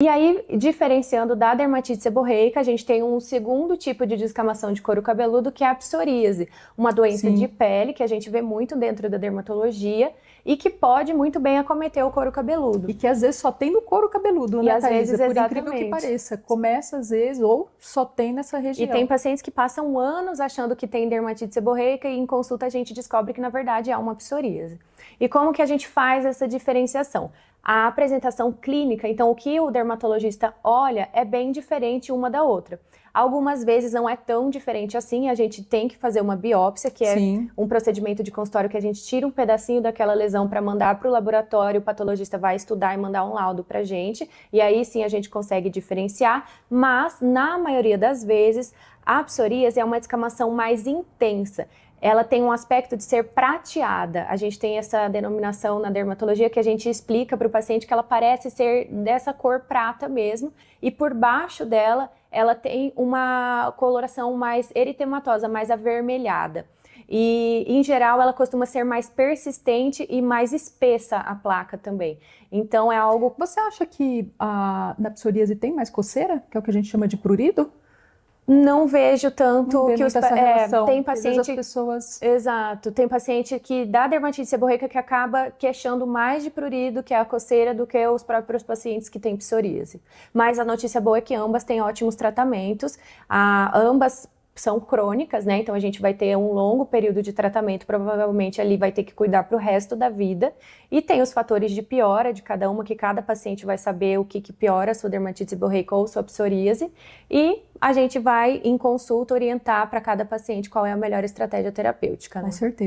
E aí, diferenciando da dermatite seborreica, a gente tem um segundo tipo de descamação de couro cabeludo, que é a psoríase, uma doença Sim. de pele que a gente vê muito dentro da dermatologia e que pode muito bem acometer o couro cabeludo. E que às vezes só tem no couro cabeludo, né, e né, às vezes, é Por exatamente. incrível que pareça, começa às vezes ou só tem nessa região. E tem pacientes que passam anos achando que tem dermatite seborreica e em consulta a gente descobre que na verdade há uma psoríase. E como que a gente faz essa diferenciação? A apresentação clínica, então o que o dermatologista olha é bem diferente uma da outra. Algumas vezes não é tão diferente assim, a gente tem que fazer uma biópsia, que é Sim. um procedimento de consultório que a gente tira um pedacinho daquela lesão para mandar para o laboratório, o patologista vai estudar e mandar um laudo para a gente, e aí sim a gente consegue diferenciar, mas na maioria das vezes a psoríase é uma descamação mais intensa ela tem um aspecto de ser prateada. A gente tem essa denominação na dermatologia que a gente explica para o paciente que ela parece ser dessa cor prata mesmo, e por baixo dela ela tem uma coloração mais eritematosa, mais avermelhada. E, em geral, ela costuma ser mais persistente e mais espessa a placa também. Então, é algo. Você acha que a, na psoríase tem mais coceira, que é o que a gente chama de prurido? não vejo tanto não que os é, tem paciente pessoas exato tem paciente que dá dermatite seborreica que acaba queixando mais de prurido que é a coceira do que os próprios pacientes que têm psoríase mas a notícia boa é que ambas têm ótimos tratamentos a, ambas são crônicas, né? Então a gente vai ter um longo período de tratamento, provavelmente ali vai ter que cuidar para o resto da vida. E tem os fatores de piora de cada uma, que cada paciente vai saber o que, que piora sua dermatite seborreica ou sua psoríase. E a gente vai, em consulta, orientar para cada paciente qual é a melhor estratégia terapêutica. Né? Com certeza.